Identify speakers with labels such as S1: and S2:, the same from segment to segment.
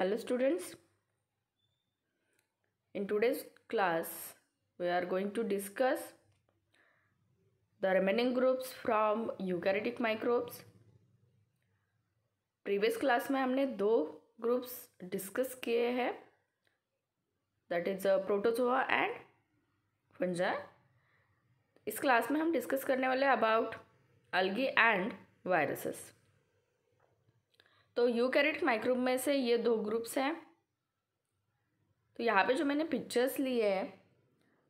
S1: hello students in today's class we are going to discuss the remaining groups from eukaryotic microbes previous class में हमने दो groups discuss किए हैं that is protozoa and fungi इस class में हम discuss करने वाले अबाउट अलगी एंड वायरसेस तो यू कैरेट माइक्रोब में से ये दो ग्रुप्स हैं तो यहाँ पे जो मैंने पिक्चर्स लिए हैं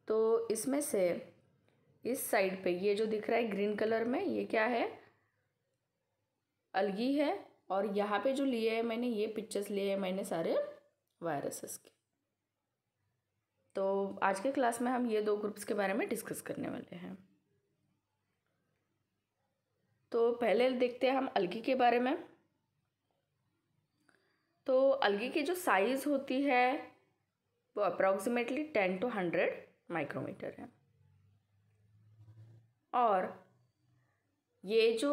S1: तो इसमें से इस साइड पे ये जो दिख रहा है ग्रीन कलर में ये क्या है अलगी है और यहाँ पे जो लिए है मैंने ये पिक्चर्स लिए हैं मैंने सारे वायरसेस के तो आज के क्लास में हम ये दो ग्रुप्स के बारे में डिस्कस करने वाले हैं तो पहले देखते हैं हम अलगी के बारे में तो अलगी की जो साइज़ होती है वो approximately ten to hundred micrometre है और ये जो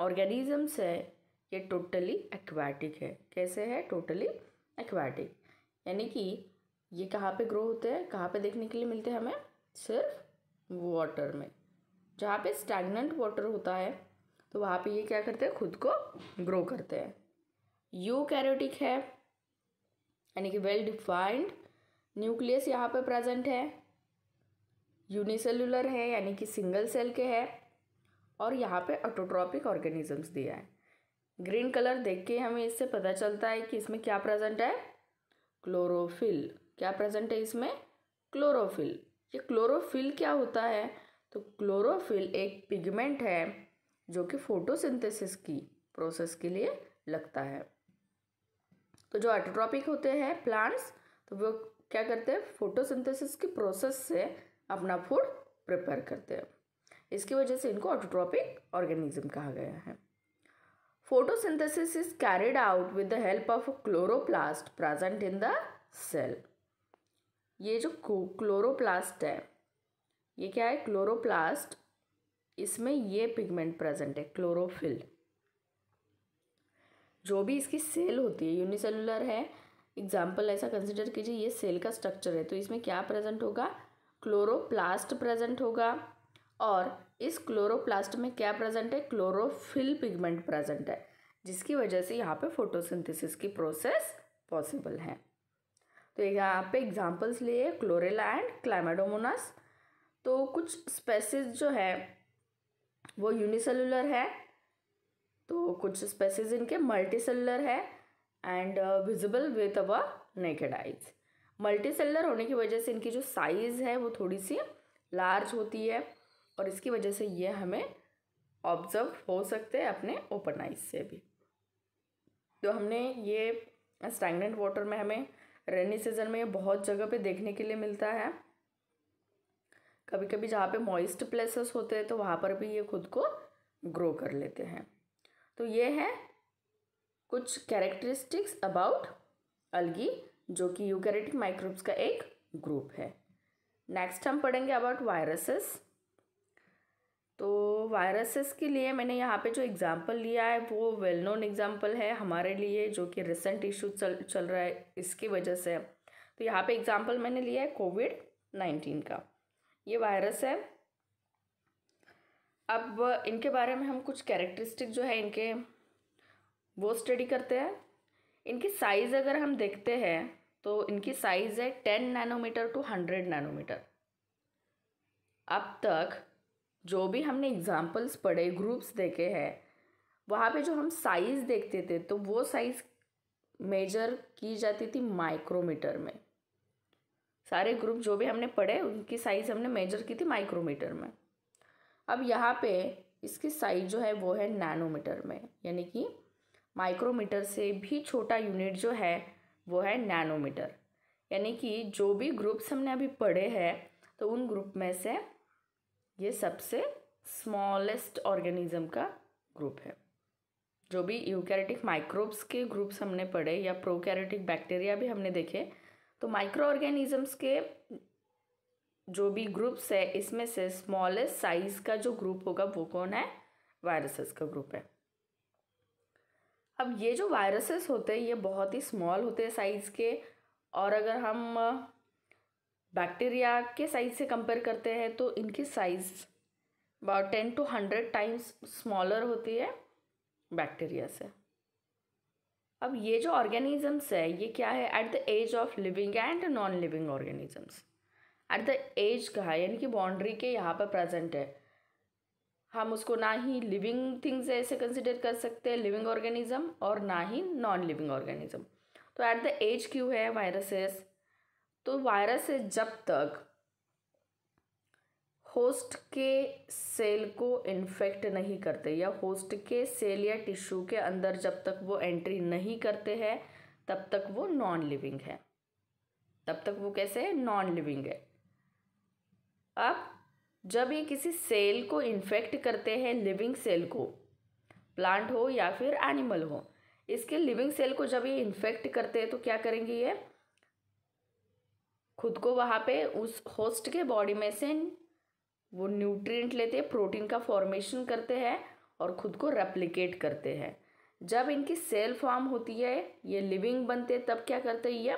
S1: ऑर्गेनिजम्स है ये टोटली एक्वाटिक है कैसे है टोटली एक्वाटिक यानी कि ये कहाँ पे ग्रो होते हैं कहाँ पे देखने के लिए मिलते हैं हमें सिर्फ वाटर में जहाँ पे स्टैगनेंट वाटर होता है तो वहाँ पे ये क्या करते हैं खुद को ग्रो करते हैं यू कैरोटिक है यानी कि वेल डिफाइंड न्यूक्लियस यहाँ पर प्रेजेंट है यूनिसेलुलर है यानी कि सिंगल सेल के है और यहाँ पे ऑटोट्रॉपिक ऑर्गेनिजम्स दिया है ग्रीन कलर देख के हमें इससे पता चलता है कि इसमें क्या प्रेजेंट है क्लोरोफिल क्या प्रेजेंट है इसमें क्लोरोफिल ये क्लोरोफिल क्या होता है तो क्लोरोफिल एक पिगमेंट है जो कि फोटोसिंथेसिस की प्रोसेस के लिए लगता है तो जो ऑटोट्रॉपिक होते हैं प्लांट्स तो वो क्या करते हैं फोटोसिंथेसिस की प्रोसेस से अपना फूड प्रिपेयर करते हैं इसकी वजह से इनको ऑटोट्रॉपिक ऑर्गेनिज्म कहा गया है photosynthesis is carried out with the help of chloroplast present in the cell ये जो क्लोरोप्लास्ट है ये क्या है क्लोरोप्लास्ट इसमें ये पिगमेंट प्रेजेंट है क्लोरोफिल जो भी इसकी सेल होती है यूनिसेलुलर है एग्जाम्पल ऐसा कंसिडर कीजिए ये सेल का स्ट्रक्चर है तो इसमें क्या प्रेजेंट होगा क्लोरोप्लास्ट प्रेजेंट होगा और इस क्लोरोप्लास्ट में क्या प्रेजेंट है क्लोरोफिल पिगमेंट प्रेजेंट है जिसकी वजह से यहाँ पे फोटोसिंथेसिस की प्रोसेस पॉसिबल है तो यहाँ पे एग्जांपल्स लिए क्लोरेला एंड क्लाइमेडोमोनास तो कुछ स्पेसिस जो है वो यूनिसेलुलर है तो कुछ स्पेसीज इनके मल्टी सेलर है and visible with our naked eyes multicellular होने की वजह से इनकी जो साइज़ है वो थोड़ी सी लार्ज होती है और इसकी वजह से ये हमें ऑब्जर्व हो सकते हैं अपने ओपन आइज से भी तो हमने ये स्टैगनेंट वाटर में हमें रेनी सीजन में ये बहुत जगह पे देखने के लिए मिलता है कभी कभी जहाँ पे मॉइस्ट प्लेसेस होते हैं तो वहाँ पर भी ये खुद को ग्रो कर लेते हैं तो ये है कुछ कैरेक्टरिस्टिक्स अबाउट अलगी जो कि यूकैरेटिक माइक्रोब्स का एक ग्रुप है नेक्स्ट हम पढ़ेंगे अबाउट वायरसेस तो वायरसेस के लिए मैंने यहाँ पे जो एग्ज़ाम्पल लिया है वो वेल नोन एग्ज़ाम्पल है हमारे लिए जो कि रिसेंट इशू चल चल रहा है इसकी वजह से तो यहाँ पे एग्ज़ाम्पल मैंने लिया है कोविड नाइन्टीन का ये वायरस है अब इनके बारे में हम कुछ कैरेक्टरिस्टिक जो है इनके वो स्टडी करते हैं इनकी साइज़ अगर हम देखते हैं तो इनकी साइज़ है ten nanometre to hundred nanometre अब तक जो भी हमने एग्ज़ाम्पल्स पढ़े ग्रुप्स देखे हैं वहाँ पे जो हम साइज़ देखते थे तो वो साइज़ मेजर की जाती थी माइक्रोमीटर में सारे ग्रुप जो भी हमने पढ़े उनकी साइज़ हमने मेजर की थी माइक्रोमीटर में अब यहाँ पे इसकी साइज जो है वो है नैनोमीटर में यानी कि माइक्रोमीटर से भी छोटा यूनिट जो है वो है नैनोमीटर यानी कि जो भी ग्रुप्स हमने अभी पढ़े हैं तो उन ग्रुप में से ये सबसे स्मॉलेस्ट ऑर्गेनिज्म का ग्रुप है जो भी यूकैरेटिक माइक्रोब्स के ग्रुप्स हमने पढ़े या प्रोकैरेटिक बैक्टीरिया भी हमने देखे तो माइक्रो ऑर्गेनिजम्स के जो भी ग्रुप्स है इसमें से स्मॉलेस्ट साइज का जो ग्रुप होगा वो कौन है वायरसेस का ग्रुप है अब ये जो वायरसेस होते हैं ये बहुत ही स्मॉल होते हैं साइज़ के और अगर हम बैक्टीरिया के साइज़ से कंपेयर करते हैं तो इनकी size about ten to hundred times smaller होती है बैक्टीरिया से अब ये जो ऑर्गेनिजम्स है ये क्या है at the edge of living and non living organisms at the edge कहा यानी कि बाउंड्री के यहाँ पर प्रेजेंट है हम उसको ना ही लिविंग थिंग्स ऐसे कंसिडर कर सकते हैं लिविंग ऑर्गेनिज्म और ना ही नॉन लिविंग ऑर्गेनिज्म तो एट द एज क्यों है वायरसेस तो वायरस जब तक होस्ट के सेल को इन्फेक्ट नहीं करते या होस्ट के सेल या टिश्यू के अंदर जब तक वो एंट्री नहीं करते हैं तब तक वो नॉन लिविंग है तब तक वो कैसे है नॉन लिविंग है अब जब ये किसी सेल को इन्फेक्ट करते हैं लिविंग सेल को प्लांट हो या फिर एनिमल हो इसके लिविंग सेल को जब ये इन्फेक्ट करते हैं तो क्या करेंगे ये खुद को वहाँ पे उस होस्ट के बॉडी में से वो न्यूट्रिएंट लेते हैं प्रोटीन का फॉर्मेशन करते हैं और ख़ुद को रेप्लिकेट करते हैं जब इनकी सेल फॉर्म होती है ये लिविंग बनते तब क्या करते हैं ये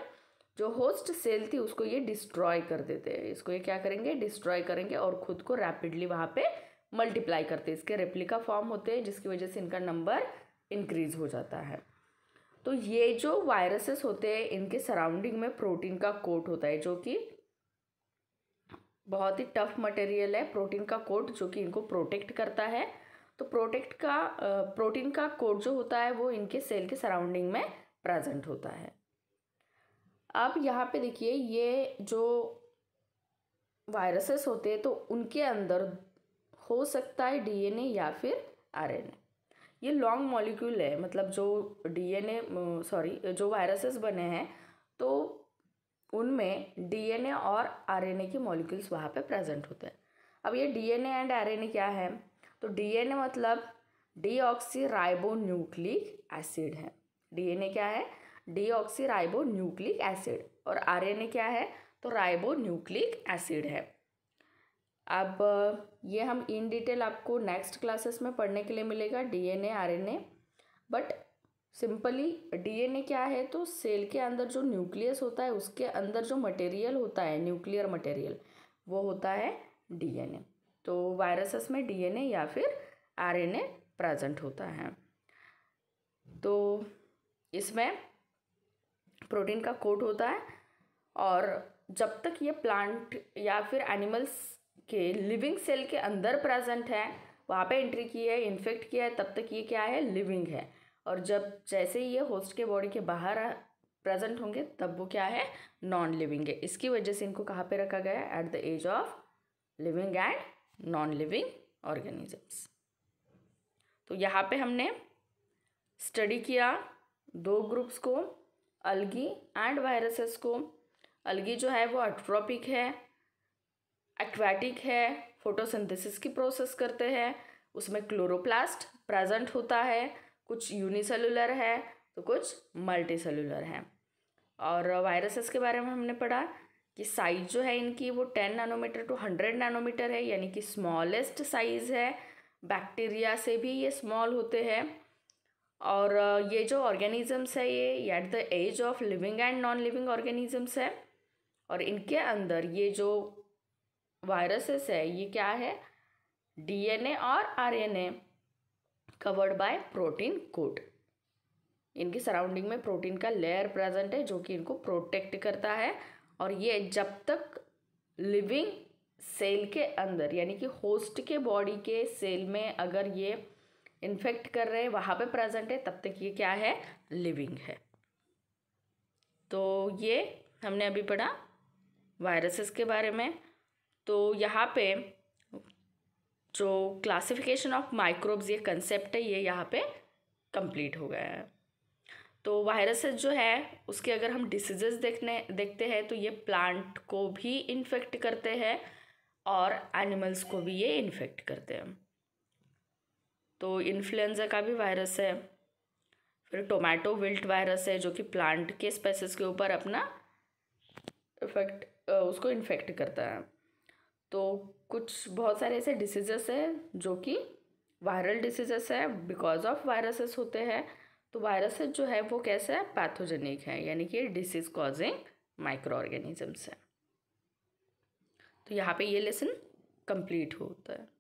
S1: जो होस्ट सेल थी उसको ये डिस्ट्रॉय कर देते हैं इसको ये क्या करेंगे डिस्ट्रॉय करेंगे और खुद को रैपिडली वहाँ पे मल्टीप्लाई करते हैं इसके रेप्लिका फॉर्म होते हैं जिसकी वजह से इनका नंबर इंक्रीज हो जाता है तो ये जो वायरसेस होते हैं इनके सराउंडिंग में प्रोटीन का कोट होता है जो कि बहुत ही टफ मटेरियल है प्रोटीन का कोट जो कि इनको प्रोटेक्ट करता है तो प्रोटेक्ट का प्रोटीन का कोट जो होता है वो इनके सेल के सराउंडिंग में प्रेजेंट होता है अब यहाँ पे देखिए ये जो वायरसेस होते हैं तो उनके अंदर हो सकता है डीएनए या फिर आरएनए ये लॉन्ग मॉलिक्यूल है मतलब जो डीएनए सॉरी जो वायरसेस बने हैं तो उनमें डीएनए और आरएनए के मॉलिक्यूल्स वहाँ पे प्रेजेंट होते हैं अब ये डीएनए एंड आरएनए क्या है तो डीएनए मतलब डी राइबो न्यूक्लिक एसिड है डीएनए क्या है राइबो न्यूक्लिक एसिड और आरएनए क्या है तो राइबो न्यूक्लिक एसिड है अब ये हम इन डिटेल आपको नेक्स्ट क्लासेस में पढ़ने के लिए मिलेगा DNA RNA but simply DNA क्या है तो सेल के अंदर जो न्यूक्लियस होता है उसके अंदर जो मटेरियल होता है न्यूक्लियर मटेरियल वो होता है डीएनए तो वायरसेस में डीएनए या फिर आरएनए प्रेजेंट होता है तो इसमें प्रोटीन का कोट होता है और जब तक ये प्लांट या फिर एनिमल्स के लिविंग सेल के अंदर प्रेजेंट है वहाँ पे एंट्री की है इन्फेक्ट किया है तब तक ये क्या है लिविंग है और जब जैसे ये होस्ट के बॉडी के बाहर प्रेजेंट होंगे तब वो क्या है नॉन लिविंग है इसकी वजह से इनको कहाँ पे रखा गया है at the edge of living and non living organisms तो यहाँ पे हमने स्टडी किया दो ग्रुप्स को अलगी एंड वायरसेस को अलगी जो है वो अट्रोपिक है एक्वाटिक है फोटोसिंथेसिस की प्रोसेस करते हैं उसमें क्लोरोप्लास्ट प्रेजेंट होता है कुछ यूनिसेलुलर है तो कुछ मल्टी सेलुलर है और वायरसेस के बारे में हमने पढ़ा कि साइज जो है इनकी वो ten nanometre to hundred nanometre है यानी कि स्मॉलेस्ट साइज़ है बैक्टीरिया से भी ये स्मॉल होते हैं और ये जो ऑर्गेनिज़म्स है ये at the edge of living and non living organisms है और इनके अंदर ये जो वायरसेस है ये क्या है डीएनए और RNA covered by protein coat इनकी सराउंडिंग में प्रोटीन का लेयर प्रेजेंट है जो कि इनको प्रोटेक्ट करता है और ये जब तक लिविंग सेल के अंदर यानी कि होस्ट के बॉडी के सेल में अगर ये इन्फेक्ट कर रहे हैं वहाँ पे प्रेजेंट है तब तक ये क्या है लिविंग है तो ये हमने अभी पढ़ा वायरसेस के बारे में तो यहाँ पे जो क्लासिफिकेशन ऑफ माइक्रोब्स ये कंसेप्ट है ये यहाँ पे कंप्लीट हो गया है तो वायरसेस जो है उसके अगर हम डिसीजेस देखने देखते हैं तो ये प्लांट को भी इन्फेक्ट करते हैं और एनिमल्स को भी ये इन्फेक्ट करते हैं तो इन्फ्लुएंजा का भी वायरस है फिर टोमेटो विल्ट वायरस है जो कि प्लांट के स्पेसिस के ऊपर अपना इफेक्ट उसको इन्फेक्ट करता है तो कुछ बहुत सारे ऐसे डिसीजेस है जो कि वायरल डिसीजेस है बिकॉज ऑफ वायरसेस होते हैं तो वायरसेस जो है वो कैसे है पैथोजेनिक है यानी कि डिसीज कॉजिंग माइक्रो ऑर्गेनिजम्स है तो यहाँ पे ये लेसन कंप्लीट होता है